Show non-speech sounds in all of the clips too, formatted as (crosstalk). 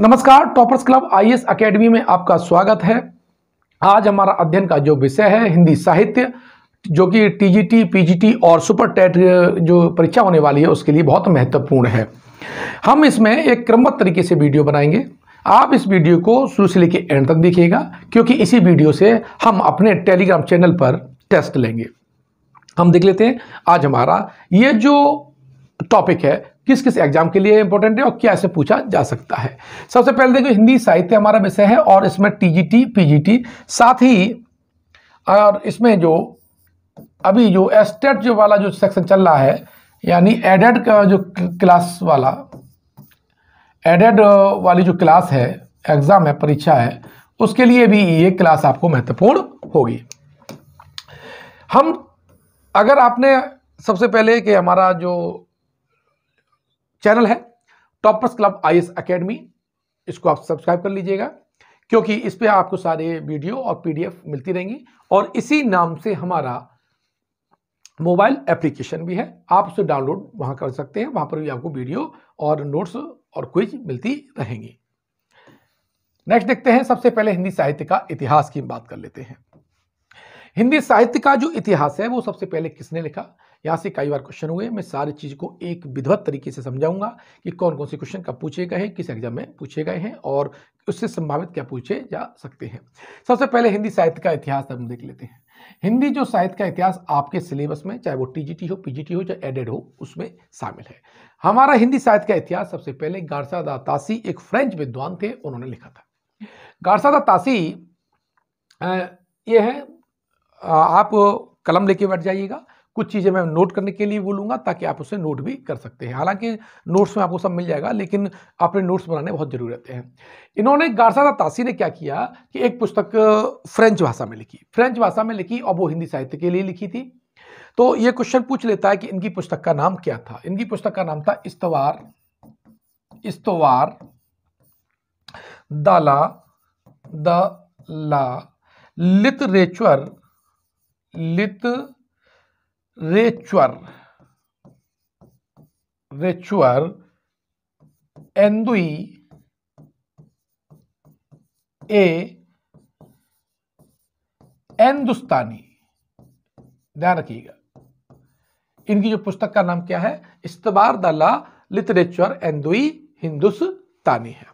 नमस्कार toppers club IAS academy में आपका स्वागत है आज हमारा अध्ययन का जो विषय है हिंदी साहित्य जो कि टीजीटी, पीजीटी और सुपर टेट जो परीक्षा होने वाली है उसके लिए बहुत महत्वपूर्ण है हम इसमें एक क्रमबद्ध तरीके से वीडियो बनाएंगे आप इस वीडियो को शुरू से लेकर एंड तक देखिएगा क्योंकि इसी वीडियो से हम अपने टेलीग्राम चैनल पर टेस्ट लेंगे हम देख लेते हैं आज हमारा ये जो टॉपिक है किस किस एग्जाम के लिए इंपॉर्टेंट है और क्या ऐसे पूछा जा सकता है सबसे पहले देखो हिंदी साहित्य हमारा विषय है और इसमें टीजीटी पीजीटी साथ ही और इसमें जो अभी जो एस्टेट जो वाला जो सेक्शन चल रहा है यानी एडेड का जो क्लास वाला एडेड वाली जो क्लास है एग्ज़ाम है परीक्षा है उसके लिए भी ये क्लास आपको महत्वपूर्ण होगी हम अगर आपने सबसे पहले कि हमारा जो चैनल है toppers club I S academy इसको आप सब्सक्राइब कर लीजिएगा क्योंकि इस पर आपको सारे वीडियो और पीडीएफ मिलती रहेंगी और इसी नाम से हमारा मोबाइल एप्लीकेशन भी है आप उसे डाउनलोड वहाँ कर सकते हैं वहाँ पर भी आपको वीडियो और नोट्स और क्विज मिलती रहेंगी नेक्स्ट देखते हैं सबसे पहले हिंदी साहित्य का इतिहास की बात कर लेते हैं हिंदी साहित्य का जो इतिहास है वो सबसे पहले किसने लिखा यहाँ से कई बार क्वेश्चन हुए मैं सारी चीज़ को एक विधवत तरीके से समझाऊंगा कि कौन कौन से क्वेश्चन कब पूछे गए हैं किस एग्जाम में पूछे गए हैं और उससे संभावित क्या पूछे जा सकते हैं सबसे पहले हिंदी साहित्य का इतिहास हम देख लेते हैं हिंदी जो साहित्य का इतिहास आपके सिलेबस में चाहे वो टीजीटी हो पीजीटी हो चाहे एडेड हो उसमें शामिल है हमारा हिंदी साहित्य का इतिहास सबसे पहले गारसादा तासी एक फ्रेंच विद्वान थे उन्होंने लिखा था गारसादा तासी ये है आप कलम लेके बैठ जाइएगा कुछ चीज़ें मैं नोट करने के लिए बोलूँगा ताकि आप उसे नोट भी कर सकते हैं हालांकि नोट्स में आपको सब मिल जाएगा लेकिन अपने नोट्स बनाने बहुत जरूरी रहते हैं इन्होंने गारसादा तासी ने क्या किया कि एक पुस्तक फ्रेंच भाषा में लिखी फ्रेंच भाषा में लिखी और वो हिंदी साहित्य के लिए लिखी थी तो ये क्वेश्चन पूछ लेता है कि इनकी पुस्तक का नाम क्या था इनकी पुस्तक का नाम था इस्तवार इस्तवार दाला द ला लिटरेचर लिटरेचर रेचुअर एंदुई ए एंदुस्तानी ध्यान रखिएगा इनकी जो पुस्तक का नाम क्या है इस्तबार दला लिटरेचर एंदुई हिंदुस्तानी है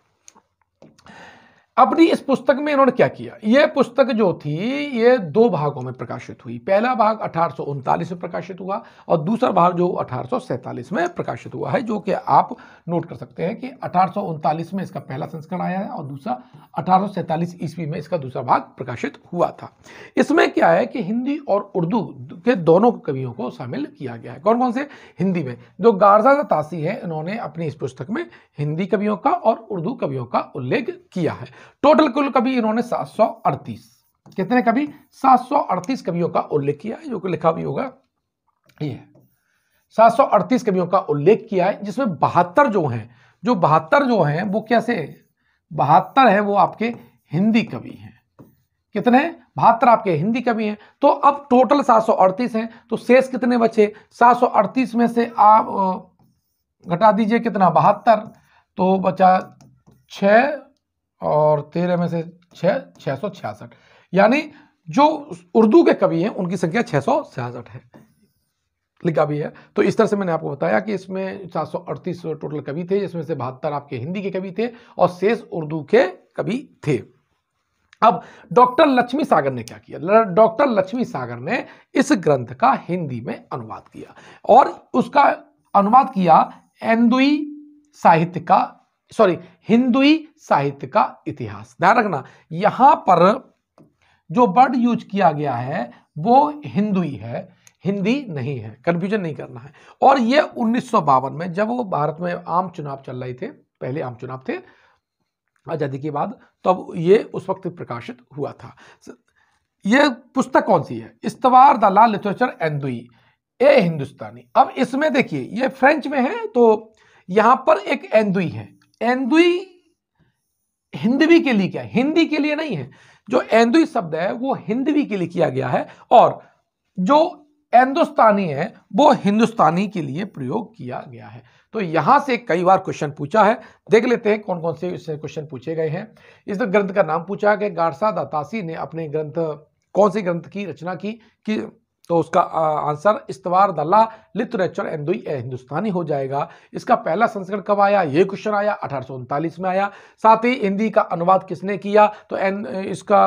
अपनी इस पुस्तक में इन्होंने क्या किया ये पुस्तक जो थी ये दो भागों में प्रकाशित हुई पहला भाग अठारह में प्रकाशित हुआ और दूसरा भाग जो अठारह में प्रकाशित हुआ है जो कि आप नोट कर सकते हैं कि अठारह में इसका पहला संस्करण आया है और दूसरा अठारह ईस्वी में इसका दूसरा भाग प्रकाशित हुआ था इसमें क्या है कि हिंदी और उर्दू के दोनों कवियों को शामिल किया गया है कौन कौन से हिंदी में जो गारजा तासी है इन्होंने अपनी इस पुस्तक में हिंदी कवियों का और उर्दू कवियों का उल्लेख किया है टोटल कुल कभी इन्होंने सात कितने कभी 738 कवियों का उल्लेख किया है जो कि लिखा भी होगा ये है 738 कवियों का उल्लेख किया है जिसमें बहत्तर जो हैं जो बहत्तर जो हैं वो कैसे बहत्तर हैं वो आपके हिंदी कवि हैं कितने बहत्तर आपके हिंदी कवि हैं तो अब टोटल 738 हैं तो शेष कितने बचे 738 में से आप घटा दीजिए कितना बहत्तर तो बचा छः और तेरह में से छः छः सौ छियासठ यानी जो उर्दू के कवि हैं उनकी संख्या छः सौ छियासठ है लिखा भी है तो इस तरह से मैंने आपको बताया कि इसमें सात सौ अड़तीस टोटल कवि थे जिसमें से बहत्तर आपके हिंदी के कवि थे और शेष उर्दू के कवि थे अब डॉक्टर लक्ष्मी सागर ने क्या किया डॉक्टर लक्ष्मी सागर ने इस ग्रंथ का हिंदी में अनुवाद किया और उसका अनुवाद किया एंदुई साहित्य का सॉरी हिंदुई साहित्य का इतिहास ध्यान रखना यहां पर जो वर्ड यूज किया गया है वो हिंदुई है हिंदी नहीं है कंफ्यूजन नहीं करना है और ये उन्नीस में जब वो भारत में आम चुनाव चल रहे थे पहले आम चुनाव थे आज़ादी के बाद तब ये उस वक्त प्रकाशित हुआ था ये पुस्तक कौन सी है इस्तवार द लाल लिटरेचर एंदुई ए हिंदुस्तानी अब इसमें देखिए ये फ्रेंच में है तो यहां पर एक एंदुई है एंदुई हिंदवी के लिए क्या हिंदी के लिए नहीं है जो एंदुई शब्द है वो हिंदवी के लिए किया गया है और जो हिंदुस्तानी है वो हिंदुस्तानी के लिए प्रयोग किया गया है तो यहां से कई बार क्वेश्चन पूछा है देख लेते हैं कौन कौन से इससे क्वेश्चन पूछे गए हैं इस ग्रंथ का नाम पूछा गया गारसा दत्तासी ने अपने ग्रंथ कौन से ग्रंथ की रचना की कि तो उसका आंसर इस्तवार दल्ला लिटरेचर एंदुई हिंदुस्तानी हो जाएगा इसका पहला संस्करण कब आया ये क्वेश्चन आया अठारह में आया साथ ही हिंदी का अनुवाद किसने किया तो एन, इसका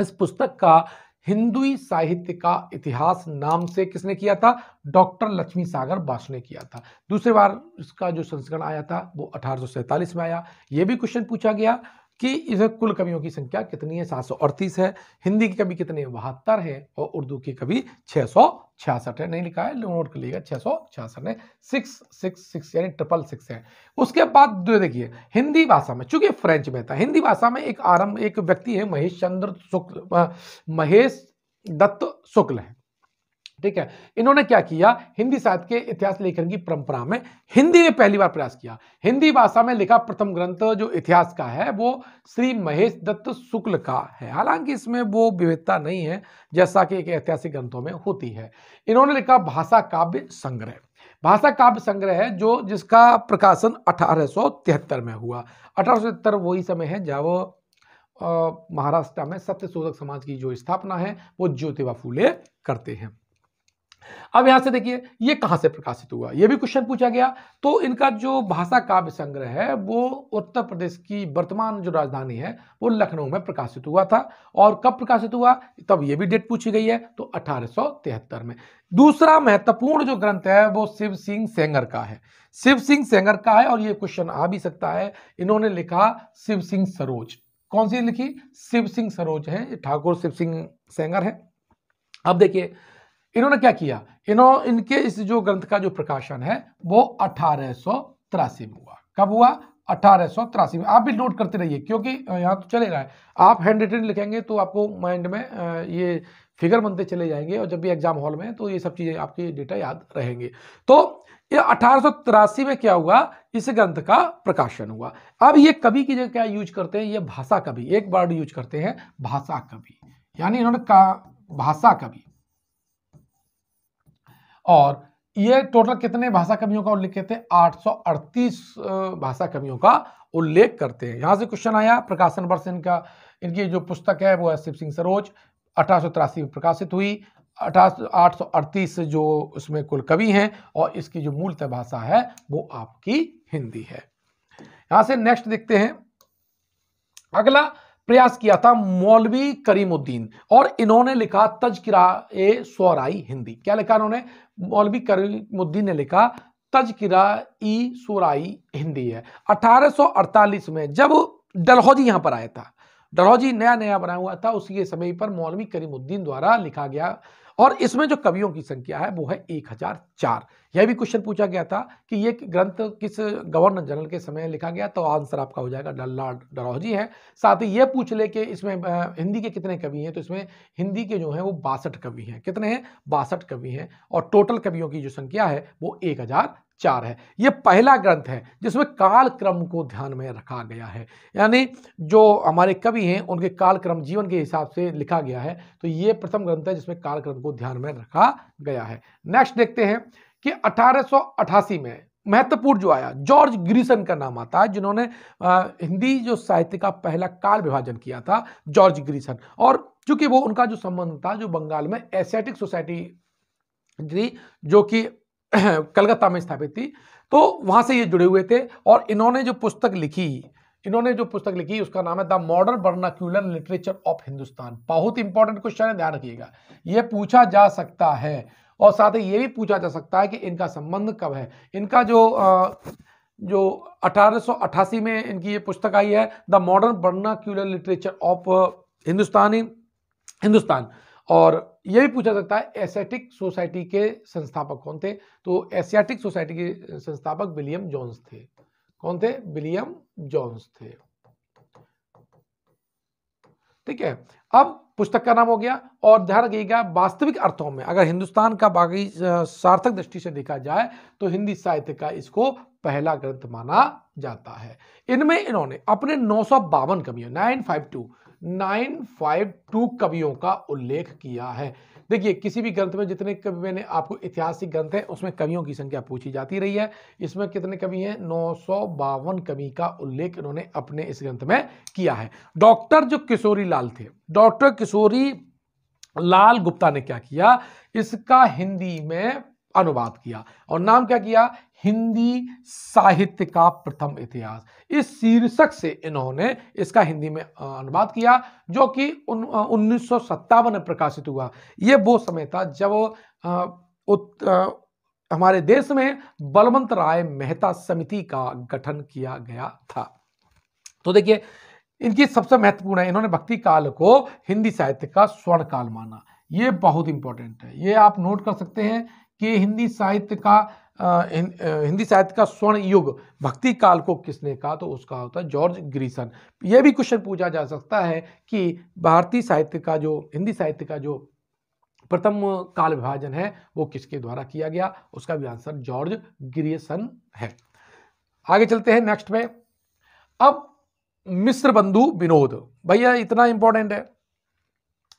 इस पुस्तक का हिंदुई साहित्य का इतिहास नाम से किसने किया था डॉक्टर लक्ष्मी सागर बासु ने किया था दूसरी बार इसका जो संस्करण आया था वो अठारह में आया ये भी क्वेश्चन पूछा गया कि इधर कुल कवियों की संख्या कितनी है सात है हिंदी की कभी कितने बहत्तर है और उर्दू की कभी छः है नहीं लिखा है नोट कर लीजिएगा छः सौ छियासठ है सिक्स सिक्स सिक्स यानी ट्रिपल सिक्स है उसके बाद देखिए हिंदी भाषा में चूंकि फ्रेंच में था हिंदी भाषा में एक आरंभ एक व्यक्ति है महेश चंद्र शुक्ल महेश दत्त शुक्ल है ठीक है इन्होंने क्या किया हिंदी साहित्य के इतिहास लेखन की परंपरा में हिंदी में पहली बार प्रयास किया हिंदी भाषा में लिखा प्रथम ग्रंथ जो इतिहास का है वो श्री महेश दत्त शुक्ल का है हालांकि इसमें वो विविधता नहीं है जैसा कि एक ऐतिहासिक ग्रंथों में होती है इन्होंने लिखा भाषा काव्य संग्रह भाषा काव्य संग्रह है जो जिसका प्रकाशन अठारह में हुआ अठारह वही समय है जब महाराष्ट्र में सत्य शोधक समाज की जो स्थापना है वो ज्योतिबा फूले करते हैं अब यहां से देखिए ये कहां से प्रकाशित हुआ ये भी क्वेश्चन पूछा गया तो इनका जो भाषा काव्य संग्रह है वो उत्तर प्रदेश की वर्तमान जो राजधानी है वो लखनऊ में प्रकाशित हुआ था और कब प्रकाशित हुआ तब ये भी डेट पूछी गई है तो अठारह में दूसरा महत्वपूर्ण जो ग्रंथ है वो शिव सिंह सेंगर का है शिव सिंह सेंगर का है और ये क्वेश्चन आ भी सकता है इन्होंने लिखा शिव सिंह सरोज कौन सी लिखी शिव सिंह सरोज है ठाकुर शिव सिंह सेंगर है अब देखिए इन्होंने क्या किया इन्हों इनके इस जो ग्रंथ का जो प्रकाशन है वो अठारह में हुआ कब हुआ अठारह में आप भी नोट करते रहिए क्योंकि यहाँ तो चलेगा है आप हैंड रिटन लिखेंगे तो आपको माइंड में ये फिगर बनते चले जाएंगे और जब भी एग्जाम हॉल में तो ये सब चीज़ें आपके डेटा याद रहेंगे तो ये अठारह में क्या हुआ इस ग्रंथ का प्रकाशन हुआ अब ये कवि की जगह क्या यूज करते हैं ये भाषा कवि एक वर्ड यूज करते हैं भाषा कवि यानी इन्होंने का भाषा कवि और ये टोटल कितने भाषा कवियों का उल्लेख करते हैं आठ भाषा कवियों का उल्लेख करते हैं यहाँ से क्वेश्चन आया प्रकाशन वर्ष इनका इनकी जो पुस्तक है वो है शिव सिंह सरोज अठारह में प्रकाशित हुई अठारह जो उसमें कुल कवि हैं और इसकी जो मूलतः भाषा है वो आपकी हिंदी है यहां से नेक्स्ट देखते हैं अगला प्रयास किया था मौलवी करीमुद्दीन और इन्होंने लिखा तजकिरा ए सोराई हिंदी क्या लिखा इन्होंने मौलवी करीमुद्दीन ने लिखा तजकिरा ई सोराई हिंदी है 1848 में जब डलहौजी यहां पर आया था डलहौजी नया नया बना हुआ था के समय पर मौलवी करीमुद्दीन द्वारा लिखा गया और इसमें जो कवियों की संख्या है वो है एक हज़ार चार यह भी क्वेश्चन पूछा गया था कि ये ग्रंथ किस गवर्नर जनरल के समय लिखा गया तो आंसर आपका हो जाएगा डल्ला डरोजी है साथ ही ये पूछ ले कि इसमें हिंदी के कितने कवि हैं तो इसमें हिंदी के जो हैं वो बासठ कवि हैं कितने हैं बासठ कवि हैं और टोटल कवियों की जो संख्या है वो एक चार है ये पहला ग्रंथ है जिसमें कालक्रम को ध्यान में रखा गया है यानी जो हमारे कवि हैं उनके कालक्रम जीवन के हिसाब से लिखा गया है तो ये प्रथम ग्रंथ है जिसमें कालक्रम को ध्यान में रखा गया है नेक्स्ट देखते हैं कि अठारह में महत्वपूर्ण जो आया जॉर्ज ग्रीसन का नाम आता है जिन्होंने हिंदी जो साहित्य का पहला काल विभाजन किया था जॉर्ज ग्रीसन और चूंकि वो उनका जो संबंध था जो बंगाल में एसेटिक सोसाइटी जो कि (coughs) कलकत्ता में स्थापित थी तो वहाँ से ये जुड़े हुए थे और इन्होंने जो पुस्तक लिखी इन्होंने जो पुस्तक लिखी उसका नाम है the modern vernacular literature of Hindustan बहुत इंपॉर्टेंट क्वेश्चन है ध्यान रखिएगा ये पूछा जा सकता है और साथ ही ये भी पूछा जा सकता है कि इनका संबंध कब है इनका जो आ, जो 1888 में इनकी ये पुस्तक आई है the modern vernacular literature of Hindustani Hindustan और यह भी पूछा सकता है एसियाटिक सोसाइटी के संस्थापक कौन थे तो एसियाटिक सोसाइटी के संस्थापक विलियम जॉन्स थे कौन थे विलियम जॉन्स थे ठीक है अब पुस्तक का नाम हो गया और ध्यान रखिएगा वास्तविक अर्थों में अगर हिंदुस्तान का बाकी सार्थक दृष्टि से देखा जाए तो हिंदी साहित्य का इसको पहला ग्रंथ माना जाता है इनमें इन्होंने अपने नौ सौ बावन कवियों nine five two nine five two कवियों का उल्लेख किया है देखिए किसी भी ग्रंथ में जितने कवि मैंने आपको ऐतिहासिक ग्रंथ है उसमें कवियों की संख्या पूछी जाती रही है इसमें कितने कवि हैं नौ सौ बावन कवि का उल्लेख इन्होंने अपने इस ग्रंथ में किया है डॉक्टर जो किशोरी लाल थे डॉक्टर किशोरी लाल गुप्ता ने क्या किया इसका हिंदी में अनुवाद किया और नाम क्या किया हिंदी साहित्य का प्रथम इतिहास इस शीर्षक से इन्होंने इसका हिंदी में अनुवाद किया जो कि उन्नीस में प्रकाशित हुआ ये वो समय था जब उत, हमारे देश में बलवंत राय मेहता समिति का गठन किया गया था तो देखिए इनकी सबसे महत्वपूर्ण है इन्होंने भक्ति काल को हिंदी साहित्य का स्वर्ण काल माना ये बहुत इंपॉर्टेंट है ये आप नोट कर सकते हैं कि हिंदी साहित्य का हिंदी साहित्य का स्वर्ण युग भक्ति काल को किसने कहा तो उसका होता है जॉर्ज ग्रीसन यह भी क्वेश्चन पूछा जा सकता है कि भारतीय साहित्य का जो हिंदी साहित्य का जो प्रथम काल विभाजन है वो किसके द्वारा किया गया उसका भी आंसर जॉर्ज ग्रीसन है आगे चलते हैं नेक्स्ट में अब मिश्र बंधु विनोद भैया इतना इंपॉर्टेंट है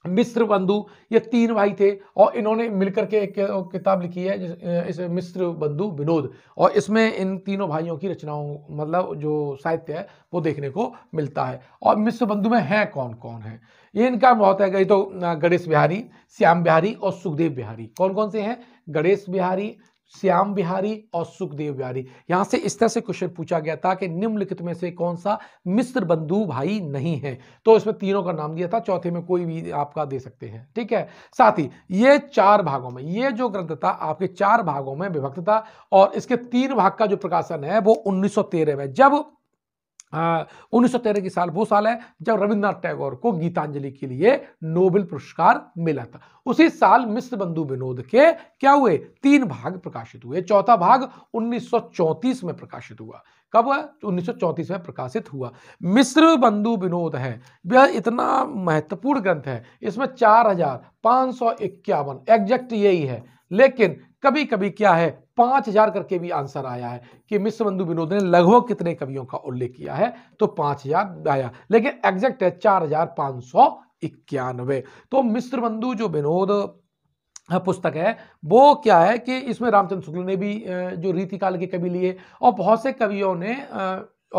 मिस्र बंधु ये तीन भाई थे और इन्होंने मिलकर के एक किताब लिखी है इस मिस्र बंधु विनोद और इसमें इन तीनों भाइयों की रचनाओं मतलब जो साहित्य है वो देखने को मिलता है और मिस्र बंधु में हैं कौन कौन है ये इनका बहुत है गई तो गणेश बिहारी श्याम बिहारी और सुखदेव बिहारी कौन कौन से हैं गणेश बिहारी श्याम बिहारी और सुखदेव बिहारी यहां से इस तरह से क्वेश्चन पूछा गया था कि निम्नलिखित में से कौन सा मिस्र बंधु भाई नहीं है तो इसमें तीनों का नाम दिया था चौथे में कोई भी आपका दे सकते हैं ठीक है साथ ही ये चार भागों में ये जो ग्रंथ था आपके चार भागों में विभक्त था और इसके तीन भाग का जो प्रकाशन है वो उन्नीस में जब उन्नीस की साल वो साल है जब रविन्द्रनाथ टैगोर को गीतांजलि के लिए नोबेल पुरस्कार मिला था उसी साल मिश्र बंधु विनोद के क्या हुए तीन भाग प्रकाशित हुए चौथा भाग 1934 में प्रकाशित हुआ कब 1934 में प्रकाशित हुआ मिश्र बंधु विनोद है यह इतना महत्वपूर्ण ग्रंथ है इसमें चार हजार पांच सौ इक्यावन एग्जैक्ट यही है लेकिन कभी कभी क्या है पांच हजार करके भी आंसर आया है कि मिश्र बंधु विनोद ने लगभग कितने कवियों का उल्लेख किया है तो पांच हजार आया लेकिन एग्जैक्ट है चार हजार पांच सौ इक्यानवे तो मिश्र बंधु जो विनोद हाँ, पुस्तक है वो क्या है कि इसमें रामचंद्र शुक्ल ने भी जो रीतिकाल के कवि लिए और बहुत से कवियों ने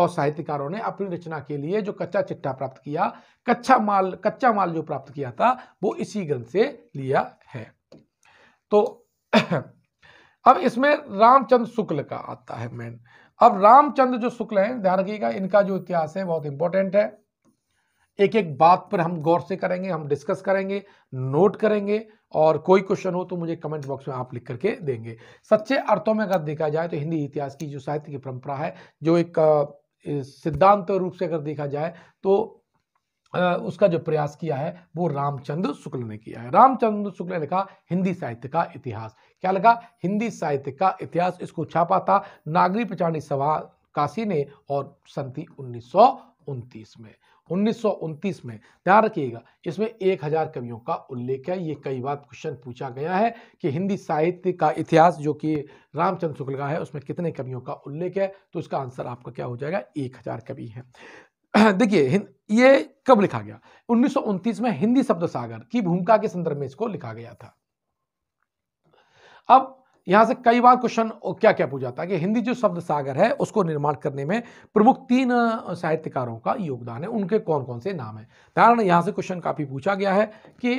और साहित्यकारों ने अपनी रचना के लिए जो कच्चा चिट्ठा प्राप्त किया कच्चा माल कच्चा माल जो प्राप्त किया था वो इसी ग्रंथ से लिया है तो (coughs) अब इसमें रामचंद्र शुक्ल का आता है मेन अब रामचंद्र जो शुक्ल हैं ध्यान रखिएगा इनका जो इतिहास है बहुत इंपॉर्टेंट है एक एक बात पर हम गौर से करेंगे हम डिस्कस करेंगे नोट करेंगे और कोई क्वेश्चन हो तो मुझे कमेंट बॉक्स में आप लिख करके देंगे सच्चे अर्थों में अगर देखा जाए तो हिंदी इतिहास की जो साहित्य की परंपरा है जो एक सिद्धांत रूप से अगर देखा जाए तो उसका जो प्रयास किया है वो रामचंद्र शुक्ल ने किया है रामचंद्र शुक्ल ने लिखा हिंदी साहित्य का इतिहास क्या लिखा हिंदी साहित्य का इतिहास इसको छापा था नागरी प्रचारणी सभा काशी ने और संति उन्नीस में उन्नीस में ध्यान रखिएगा इसमें एक हजार कवियों का उल्लेख है ये कई बार क्वेश्चन पूछा गया है कि हिंदी साहित्य का इतिहास जो कि रामचंद्र शुक्ल का है उसमें कितने कवियों का उल्लेख है तो इसका आंसर आपका क्या हो जाएगा एक हजार कवि हैं (clears throat) देखिए ये कब लिखा गया उन्नीस में हिंदी शब्द सागर की भूमिका के संदर्भ में इसको लिखा गया था अब यहां से कई बार क्वेश्चन क्या क्या पूछा था कि हिंदी जो शब्द सागर है उसको निर्माण करने में प्रमुख तीन साहित्यकारों का योगदान है उनके कौन कौन से नाम है कारण यहां से क्वेश्चन काफी पूछा गया है कि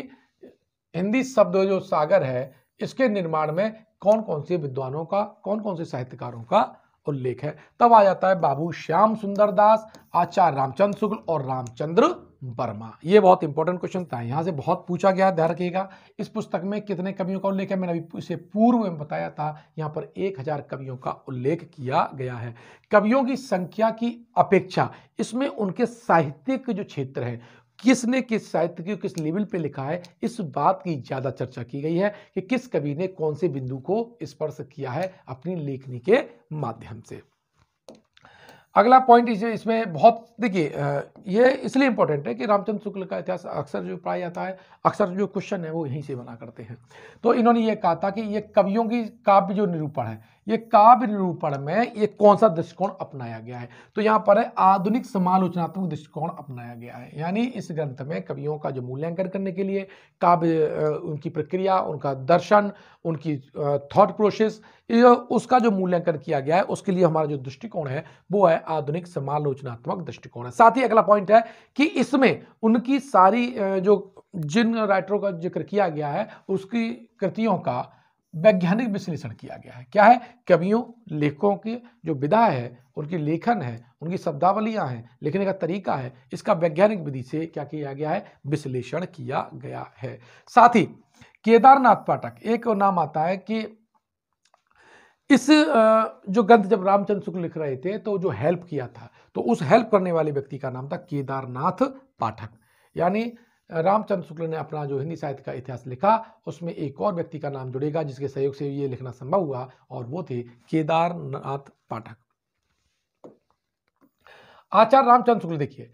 हिंदी शब्द जो सागर है इसके निर्माण में कौन कौन से विद्वानों का कौन कौन से साहित्यकारों का उल्लेख है तब आ जाता है बाबू श्याम सुंदर दास आचार्य रामचंद्र शुक्ल और रामचंद्र वर्मा ये बहुत इंपॉर्टेंट क्वेश्चन था यहाँ से बहुत पूछा गया ध्यान रखिएगा इस पुस्तक में कितने कवियों का उल्लेख है मैंने अभी इसे पूर्व में बताया था यहाँ पर एक हजार कवियों का उल्लेख किया गया है कवियों की संख्या की अपेक्षा इसमें उनके साहित्य जो क्षेत्र हैं किसने किस साहित्य को किस लेवल पे लिखा है इस बात की ज़्यादा चर्चा की गई है कि किस कवि ने कौन से बिंदु को स्पर्श किया है अपनी लेखनी के माध्यम से अगला पॉइंट इस, इसमें बहुत देखिए ये इसलिए इंपॉर्टेंट है कि रामचंद्र शुक्ल का इतिहास अक्सर जो पढ़ाया जाता है अक्सर जो क्वेश्चन है वो यहीं से बना करते हैं तो इन्होंने ये कहा था कि ये कवियों की काव्य जो निरूपण है ये काव्य निरूपण में ये कौन सा दृष्टिकोण अपनाया गया है तो यहाँ पर है आधुनिक समालोचनात्मक दृष्टिकोण अपनाया गया है यानी इस ग्रंथ में कवियों का जो मूल्यांकन करने के लिए काव्य उनकी प्रक्रिया उनका दर्शन उनकी थॉट प्रोसेस उसका जो मूल्यांकन किया गया है उसके लिए हमारा जो दृष्टिकोण है वो है आधुनिक समालोचनात्मक दृष्टिकोण है साथ ही अगला पॉइंट है कि इसमें उनकी सारी जो जिन राइटरों का जिक्र किया गया है उसकी कृतियों का वैज्ञानिक विश्लेषण किया गया है क्या है कवियों लेखकों की जो विधा है उनकी लेखन है उनकी शब्दावलियाँ हैं लिखने का तरीका है इसका वैज्ञानिक विधि से क्या किया गया है विश्लेषण किया गया है साथ ही केदारनाथ पाठक एक नाम आता है कि इस जो ग्रंथ जब रामचंद्र शुक्ल लिख रहे थे तो जो हेल्प किया था तो उस हेल्प करने वाले व्यक्ति का नाम था केदारनाथ पाठक यानी रामचंद्र शुक्ल ने अपना जो हिंदी साहित्य का इतिहास लिखा उसमें एक और व्यक्ति का नाम जुड़ेगा जिसके सहयोग से ये लिखना संभव हुआ और वो थे केदारनाथ पाठक आचार्य रामचंद्र शुक्ल देखिए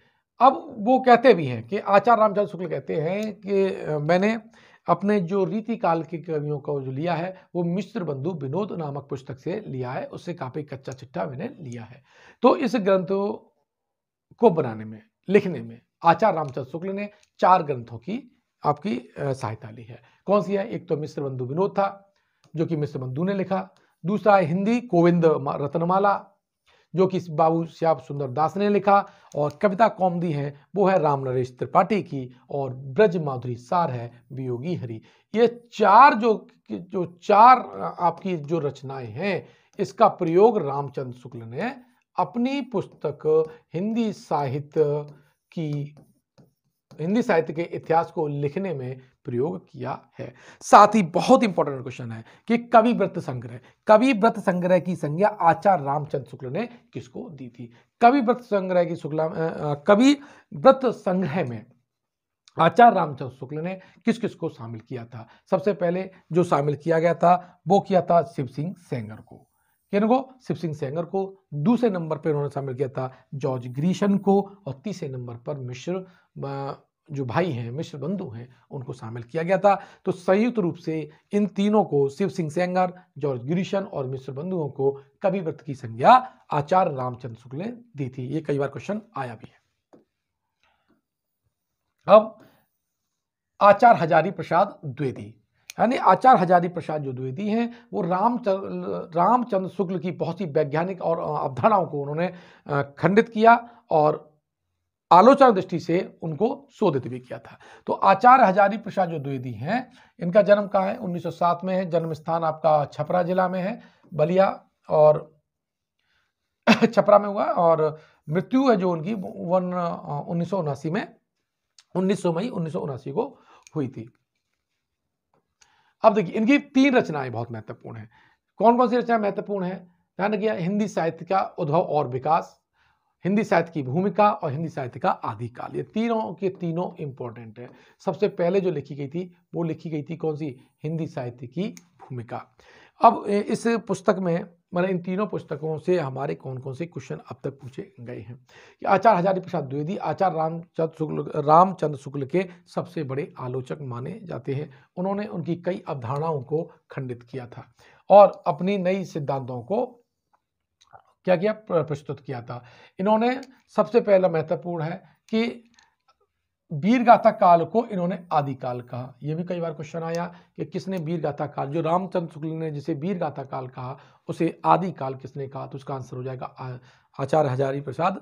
अब वो कहते भी हैं कि आचार्य रामचंद्र शुक्ल कहते हैं कि मैंने अपने जो रीति काल के कवियों को जो लिया है वो मिश्र बंधु विनोद नामक पुस्तक से लिया है उससे काफ़ी कच्चा चिट्ठा मैंने लिया है तो इस ग्रंथ को बनाने में लिखने में आचार्य रामचंद्र शुक्ल ने चार ग्रंथों की आपकी सहायता ली है कौन सी है एक तो मिश्र बंधु विनोद था जो कि मिश्र बंधु ने लिखा दूसरा है हिंदी कोविंद रत्नमाला जो कि बाबू श्याम सुंदर दास ने लिखा और कविता कौमदी है वो है राम नरेश त्रिपाठी की और ब्रज माधुरी सार है वियोगी हरी ये चार जो जो चार आपकी जो रचनाएं हैं इसका प्रयोग रामचंद्र शुक्ल ने अपनी पुस्तक हिंदी साहित्य की हिंदी साहित्य के इतिहास को लिखने में प्रयोग किया है साथ ही बहुत इंपॉर्टेंट क्वेश्चन है कि कवि व्रत संग्रह कवि व्रत संग्रह की संज्ञा आचार्य रामचंद्र शुक्ल ने किसको दी थी कवि व्रत संग्रह की शुक्ला कवि व्रत संग्रह में आचार्य रामचंद्र शुक्ल ने किस किस को शामिल किया था सबसे पहले जो शामिल किया गया था वो किया था शिव सिंह सेंगर को को शिव सिंह सेंगर को दूसरे नंबर पर उन्होंने शामिल किया था जॉर्ज ग्रीशन को और तीसरे नंबर पर मिश्र जो भाई हैं मिश्र बंधु हैं उनको शामिल किया गया था तो संयुक्त रूप से इन तीनों को शिव सिंह सेंगर जॉर्ज ग्रीशन और मिश्र बंधुओं को कवि व्रत की संज्ञा आचार्य रामचंद्र शुक्ल ने दी थी ये कई बार क्वेश्चन आया भी है अब आचार्य हजारी प्रसाद द्विवेदी यानी आचार्य हजारी प्रसाद जो द्विवेदी हैं वो राम रामचंद्र शुक्ल की बहुत ही वैज्ञानिक और अवधारणाओं को उन्होंने खंडित किया और आलोचना दृष्टि से उनको शोधित भी किया था तो आचार्य हजारी प्रसाद जो द्विवेदी हैं इनका जन्म कहाँ है 1907 में है जन्म स्थान आपका छपरा जिला में है बलिया और (coughs) छपरा में हुआ और मृत्यु है जो उनकी वन उन्नीस में उन्नीस मई उन्नीस को हुई थी अब देखिए इनकी तीन रचनाएं बहुत महत्वपूर्ण हैं कौन कौन सी रचनाएं महत्वपूर्ण है ध्यान रखिए हिंदी साहित्य का उद्भव और विकास हिंदी साहित्य की भूमिका और हिंदी साहित्य का आदिकाल ये तीनों के तीनों इंपॉर्टेंट है सबसे पहले जो लिखी गई थी वो लिखी गई थी कौन सी हिंदी साहित्य की भूमिका अब इस पुस्तक में मैंने इन तीनों पुस्तकों से हमारे कौन कौन से क्वेश्चन अब तक पूछे गए हैं कि आचार्य हजारी प्रसाद द्विवेदी आचार्य रामचंद्र शुक्ल रामचंद्र शुक्ल के सबसे बड़े आलोचक माने जाते हैं उन्होंने उनकी कई अवधारणाओं को खंडित किया था और अपनी नई सिद्धांतों को क्या किया प्रस्तुत किया था इन्होंने सबसे पहला महत्वपूर्ण है कि वीरगाथा काल को इन्होंने आदिकाल कहा यह भी कई बार क्वेश्चन आया कि किसने वीरगाथा काल जो रामचंद्र शुक्ल ने जिसे वीरगाथा काल कहा उसे आदिकाल किसने कहा तो उसका आंसर हो जाएगा आचार्य हजारी प्रसाद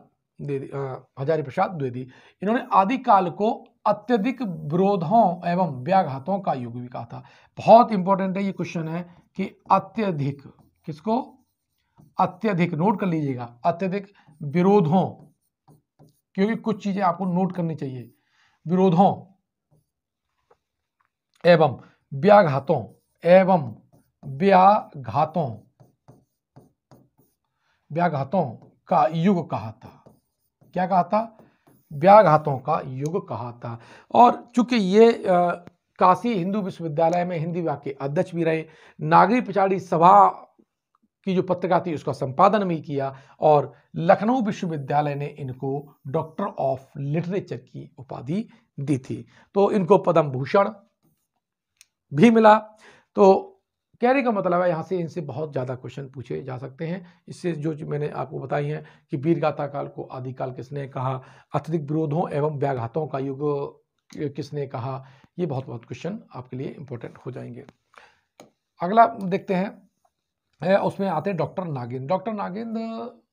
हजारी प्रसाद द्विवेदी इन्होंने आदिकाल को अत्यधिक विरोधों एवं व्याघातों का युग भी कहा था बहुत इंपॉर्टेंट है ये क्वेश्चन है कि अत्यधिक किसको अत्यधिक नोट कर लीजिएगा अत्यधिक विरोधों क्योंकि कुछ चीजें आपको नोट करनी चाहिए विरोधों एवं व्याघातों एवं व्याघातों व्याघातों का युग कहा था क्या कहा था व्याघातों का युग कहा था और चूंकि ये आ, काशी हिंदू विश्वविद्यालय में हिंदी विभाग के अध्यक्ष भी रहे नागरी पिछाड़ी सभा की जो पत्रिका थी उसका संपादन भी किया और लखनऊ विश्वविद्यालय ने इनको डॉक्टर ऑफ लिटरेचर की उपाधि दी थी तो इनको पद्म भूषण भी मिला तो कहने का मतलब है यहाँ से इनसे बहुत ज़्यादा क्वेश्चन पूछे जा सकते हैं इससे जो मैंने आपको बताई है कि वीरगाथा काल को आदिकाल किसने कहा अत्यधिक विरोधों एवं व्याघातों का युग किसने कहा ये बहुत बहुत क्वेश्चन आपके लिए इम्पोर्टेंट हो जाएंगे अगला देखते हैं उसमें आते हैं डॉक्टर नागेंद्र डॉक्टर नागेंद्र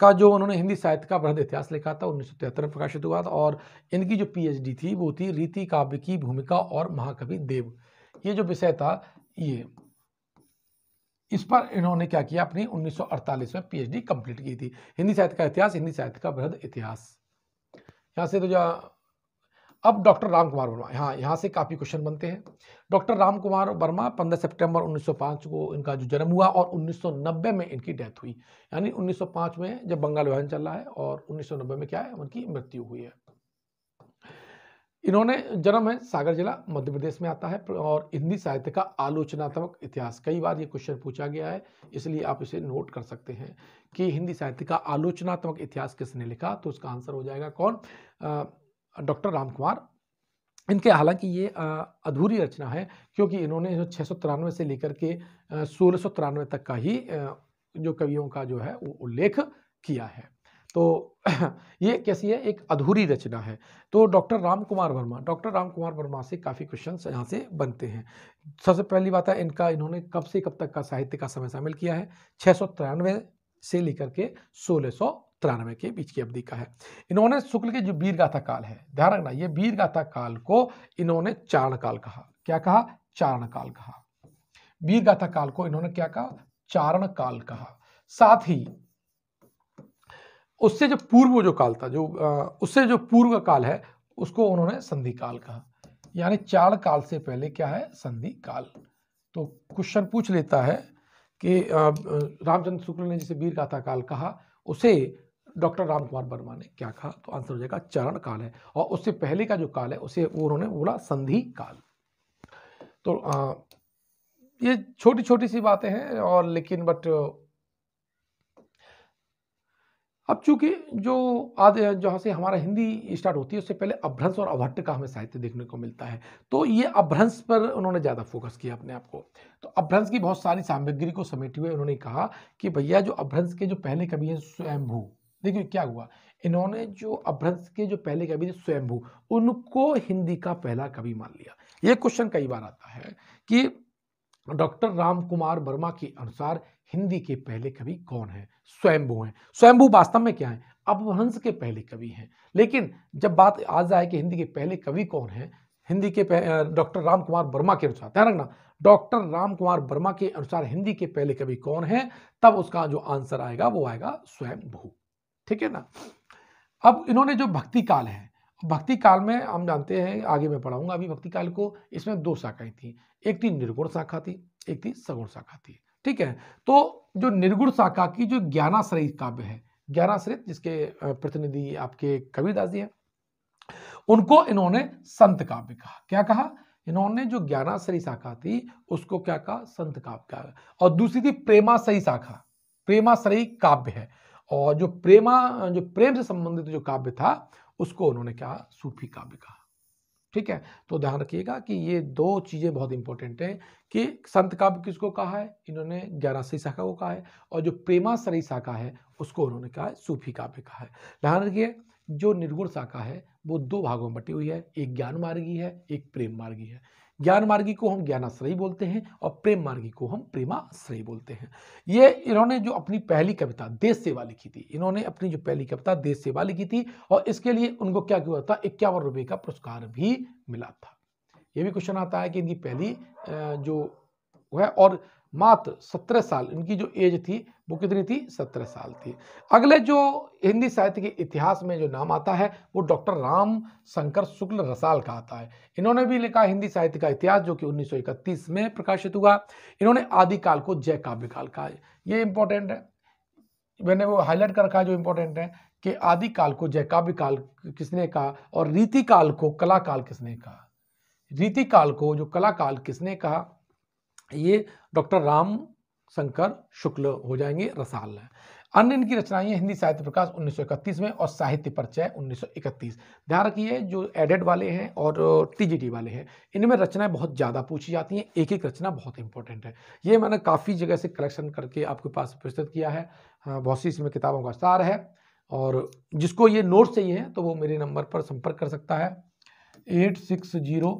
का जो उन्होंने हिंदी साहित्य का बृहद इतिहास लिखा था उन्नीस में प्रकाशित हुआ था और इनकी जो पीएचडी थी वो थी रीति काव्य की भूमिका और महाकवि देव ये जो विषय था ये इस पर इन्होंने क्या किया अपनी 1948 में पीएचडी कंप्लीट की थी हिंदी साहित्य का इतिहास हिंदी साहित्य का बृहद इतिहास यहाँ से तो जो अब डॉक्टर राम कुमार वर्मा हाँ यहाँ से काफ़ी क्वेश्चन बनते हैं डॉक्टर राम कुमार वर्मा 15 सितंबर 1905 को इनका जो जन्म हुआ और 1990 में इनकी डेथ हुई यानी 1905 में जब बंगाल विभाजन चल रहा है और 1990 में क्या है उनकी मृत्यु हुई है इन्होंने जन्म है सागर जिला मध्य प्रदेश में आता है और हिंदी साहित्य का आलोचनात्मक इतिहास कई बार ये क्वेश्चन पूछा गया है इसलिए आप इसे नोट कर सकते हैं कि हिंदी साहित्य का आलोचनात्मक इतिहास किसने लिखा तो उसका आंसर हो जाएगा कौन डॉक्टर राम कुमार इनके हालांकि ये अधूरी रचना है क्योंकि इन्होंने जो छः से लेकर के सोलह तक का ही जो कवियों का जो है वो उल्लेख किया है तो (clears throat) ये कैसी है एक अधूरी रचना है तो डॉक्टर राम कुमार वर्मा डॉक्टर राम कुमार वर्मा से काफ़ी क्वेश्चन यहाँ से बनते हैं सबसे पहली बात है इनका इन्होंने कब से कब तक का साहित्य का समय शामिल किया है छः से लेकर के सोलह तिरानवे के बीच की अवधि का है इन्होंने शुक्ल के जो वीर गाथा काल है ध्यान रखना ये वीर गाथा काल को इन्होंने चारण काल कहा क्या कहा चारण काल कहा वीर गाथा काल को इन्होंने क्या कहा चारण काल कहा साथ ही उससे जो पूर्व जो काल था जो उससे जो पूर्व काल है उसको उन्होंने संधि काल कहा यानी चारण काल से पहले क्या है संधि काल तो क्वेश्चन पूछ लेता है कि रामचंद्र शुक्ल ने जिसे वीर गाथा काल कहा उसे डॉक्टर राम कुमार वर्मा ने क्या कहा तो आंसर हो जाएगा चरण काल है और उससे पहले का जो काल है उसे उन्होंने बोला संधि काल तो आ, ये छोटी छोटी सी बातें हैं और लेकिन बट अब चूंकि जो आज जहाँ से हमारा हिंदी स्टार्ट होती है उससे पहले अभ्रंश और अभट्ट का हमें साहित्य देखने को मिलता है तो ये अभ्रंश पर उन्होंने ज़्यादा फोकस किया अपने आप को तो अभ्रंश की बहुत सारी सामग्री को समेटे हुए उन्होंने कहा कि भैया जो अभ्रंश के जो पहले कवि हैं स्वयंभू देखिए क्या हुआ इन्होंने जो अभ्रंश के जो पहले कवि थे स्वयंभू उनको हिंदी का पहला कवि मान लिया ये क्वेश्चन कई बार आता है कि डॉक्टर राम कुमार वर्मा के अनुसार हिंदी के पहले कवि कौन है स्वयंभू हैं स्वयंभू वास्तव में क्या है अपभ्रंश के पहले कवि हैं लेकिन जब बात आ जाए कि हिंदी के पहले कवि कौन है हिंदी के डॉक्टर राम कुमार वर्मा के अनुसार ध्यान रखना डॉक्टर राम कुमार वर्मा के अनुसार हिंदी के पहले कवि कौन है तब उसका जो आंसर आएगा वो आएगा स्वयंभू ठीक है ना अब इन्होंने जो भक्ति काल है भक्ति काल में हम जानते हैं आगे मैं पढ़ाऊंगा अभी भक्ति काल को इसमें दो शाखाएं थी एक थी निर्गुण शाखा थी एक थी सगुण शाखा थी ठीक है तो जो निर्गुण शाखा की जो ज्ञानाश्रय काव्य है ज्ञानाश्रित जिसके प्रतिनिधि आपके कबीरदास जी हैं उनको इन्होंने संत काव्य कहा क्या कहा इन्होंने जो ज्ञानाश्री शाखा थी उसको क्या कहा संत काव्य कहा और दूसरी थी प्रेमाश्रयी शाखा प्रेमाश्रयी काव्य है और जो प्रेमा जो प्रेम से संबंधित जो काव्य था उसको उन्होंने क्या सूफी काव्य कहा ठीक है तो ध्यान रखिएगा कि ये दो चीज़ें बहुत इंपॉर्टेंट हैं कि संत काव्य किसको कहा है इन्होंने ग्यारहसी शाखा को कहा है और जो प्रेमा सरी शाखा है उसको उन्होंने कहा है सूफी काव्य कहा है ध्यान रखिए जो निर्गुण शाखा है वो दो भागों में बटी हुई है एक ज्ञान मार्गी है एक प्रेम मार्गी है ज्ञान मार्गी को हम ज्ञानाश्रय बोलते हैं और प्रेम मार्गी को हम प्रेमाश्रय बोलते हैं ये इन्होंने जो अपनी पहली कविता देश सेवा लिखी थी इन्होंने अपनी जो पहली कविता देश सेवा लिखी थी और इसके लिए उनको क्या हुआ था इक्यावन रुपये का पुरस्कार भी मिला था ये भी क्वेश्चन आता है कि इनकी पहली जो है और मात्र सत्रह साल इनकी जो एज थी वो कितनी थी सत्रह साल थी अगले जो हिंदी साहित्य के इतिहास में जो नाम आता है वो डॉक्टर राम शंकर शुक्ल रसाल का आता है इन्होंने भी लिखा हिंदी साहित्य का इतिहास जो कि 1931 में प्रकाशित हुआ इन्होंने आदिकाल को जय काव्य काल कहा ये इंपॉर्टेंट है मैंने वो हाईलाइट कर रखा है जो इंपॉर्टेंट है कि आदिकाल को जय काव्य काल किसने कहा और रीतिकाल को कला काल किसने कहा रीतिकाल को जो कलाकाल किसने कहा ये डॉक्टर राम शंकर शुक्ल हो जाएंगे रसाल अन्य इनकी रचनाएं हिंदी साहित्य प्रकाश 1931 में और साहित्य परिचय 1931 ध्यान रखिए जो एडेड वाले हैं और टीजीटी वाले हैं इनमें रचनाएं बहुत ज़्यादा पूछी जाती हैं एक एक रचना बहुत इंपॉर्टेंट है ये मैंने काफ़ी जगह से कलेक्शन करके आपके पास प्रस्तुत किया है हाँ, बहुत सी इसमें किताबों का सार है और जिसको ये नोट चाहिए हैं तो वो मेरे नंबर पर संपर्क कर सकता है eight six zero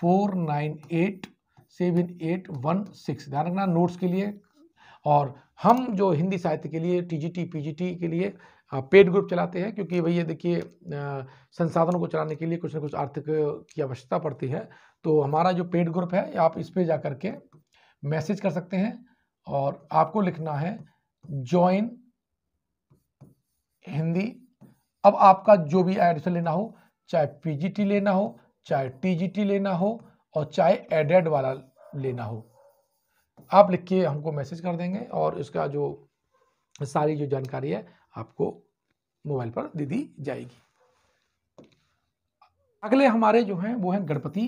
four nine eight seven eight one six ध्यान रखना नोट्स के लिए और हम जो हिंदी साहित्य के लिए टीजीटी पीजीटी के लिए पेड ग्रुप चलाते हैं क्योंकि भैया देखिए संसाधनों को चलाने के लिए कुछ ना कुछ आर्थिक की आवश्यकता पड़ती है तो हमारा जो पेड ग्रुप है आप इस पर जा करके मैसेज कर सकते हैं और आपको लिखना है ज्वाइन हिंदी अब आपका जो भी एडमिशन लेना हो चाहे पीजीटी लेना हो चाहे टीजीटी लेना हो और चाहे एडेड वाला लेना हो आप लिख के हमको मैसेज कर देंगे और इसका जो सारी जो जानकारी है आपको मोबाइल पर दे दी जाएगी अगले हमारे जो हैं वो हैं गणपति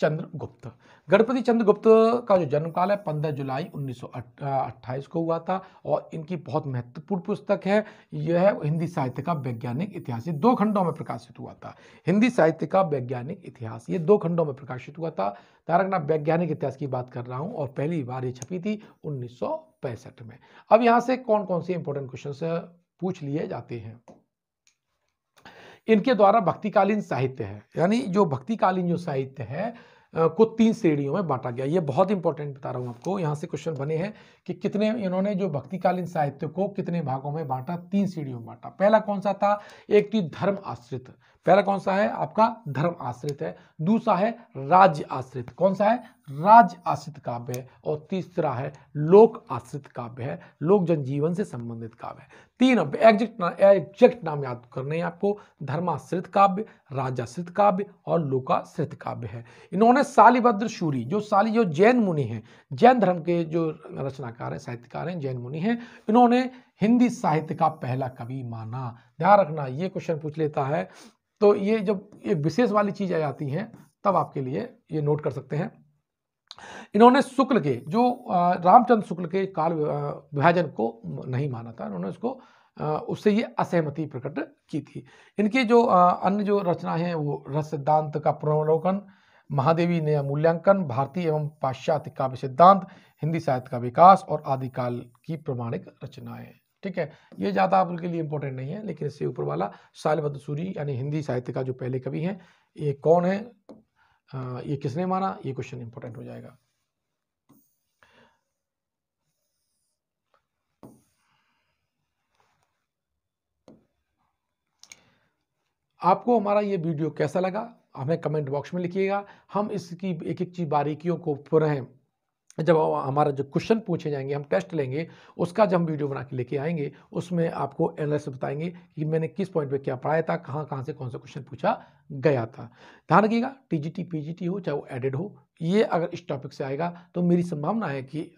चंद्र गुप्त गणपति चंद्र गुप्त का जो जन्मकाल है पंद्रह जुलाई 1928 को हुआ था और इनकी बहुत महत्वपूर्ण पुस्तक है यह हिंदी साहित्य का वैज्ञानिक इतिहास ये दो खंडों में प्रकाशित हुआ था हिंदी साहित्य का वैज्ञानिक इतिहास ये दो खंडों में प्रकाशित हुआ था तारकनाथ वैज्ञानिक इतिहास की बात कर रहा हूँ और पहली बार ये छपी थी उन्नीस में अब यहाँ से कौन कौन से इंपॉर्टेंट क्वेश्चन पूछ लिए जाते हैं इनके द्वारा भक्तिकालीन साहित्य है यानी जो भक्तिकालीन जो साहित्य है को तीन श्रेणियों में बांटा गया ये बहुत इंपॉर्टेंट बता रहा हूँ आपको यहाँ से क्वेश्चन बने हैं कि कितने इन्होंने जो भक्तिकालीन साहित्य को कितने भागों में बांटा तीन श्रेणियों में बांटा पहला कौन सा था एक थी धर्म आश्रित पहला कौन सा है आपका धर्म आश्रित है दूसरा है राज्य आश्रित कौन सा है राज्य आश्रित काव्य है और तीसरा है लोक आश्रित काव्य है लोक जनजीवन से संबंधित काव्य है तीन अब एग्जैक्ट ना, नाम याद करने हैं आपको धर्माश्रित काव्य राजाश्रित काव्य और लोकाश्रित काव्य है इन्होंने सालिभद्र शूरी जो साली जो जैन मुनि हैं जैन धर्म के जो रचनाकार हैं साहित्यकार हैं जैन मुनि हैं इन्होंने हिंदी साहित्य का पहला कवि माना ध्यान रखना ये क्वेश्चन पूछ लेता है तो ये जब ये विशेष वाली चीज़ आ जाती है तब आपके लिए ये नोट कर सकते हैं इन्होंने शुक्ल के जो रामचंद्र शुक्ल के काल विभाजन को नहीं माना था उन्होंने उसको उससे ये असहमति प्रकट की थी इनकी जो अन्य जो रचना है वो रस सिद्धांत का पुनर्वलोकन महादेवी नया मूल्यांकन भारतीय एवं पाश्चात्य काव्य सिद्धांत हिंदी साहित्य का विकास और आदिकाल की प्रमाणिक रचनाएं ठीक है ये ज़्यादा आप उनके लिए इंपॉर्टेंट नहीं है लेकिन इससे ऊपर वाला साल बदसूरी यानी हिंदी साहित्य का जो पहले कवि हैं ये कौन है आ, ये किसने माना ये क्वेश्चन इंपॉर्टेंट हो जाएगा आपको हमारा ये वीडियो कैसा लगा हमें कमेंट बॉक्स में लिखिएगा हम इसकी एक एक चीज़ बारीकियों को पुनः तो जब हमारा जो क्वेश्चन पूछे जाएंगे हम टेस्ट लेंगे उसका जब हम वीडियो बना के लेके आएंगे उसमें आपको एनालिसिस बताएंगे कि मैंने किस पॉइंट पे क्या पढ़ाया था कहाँ कहाँ से कौन सा क्वेश्चन पूछा गया था ध्यान रखिएगा टीजीटी पीजीटी हो चाहे वो एडेड हो ये अगर इस टॉपिक से आएगा तो मेरी संभावना है कि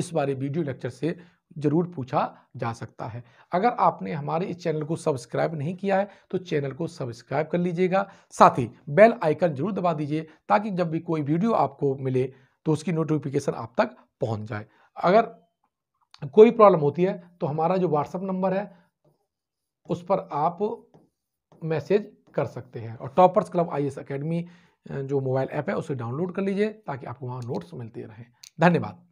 इस बारे वीडियो लेक्चर से जरूर पूछा जा सकता है अगर आपने हमारे इस चैनल को सब्सक्राइब नहीं किया है तो चैनल को सब्सक्राइब कर लीजिएगा साथ ही बेल आइकन जरूर दबा दीजिए ताकि जब भी कोई वीडियो आपको मिले तो उसकी नोटिफिकेशन आप तक पहुंच जाए अगर कोई प्रॉब्लम होती है तो हमारा जो व्हाट्सएप नंबर है उस पर आप मैसेज कर सकते हैं और toppers club I S academy जो मोबाइल ऐप है उसे डाउनलोड कर लीजिए ताकि आपको वहाँ नोट्स मिलते रहें धन्यवाद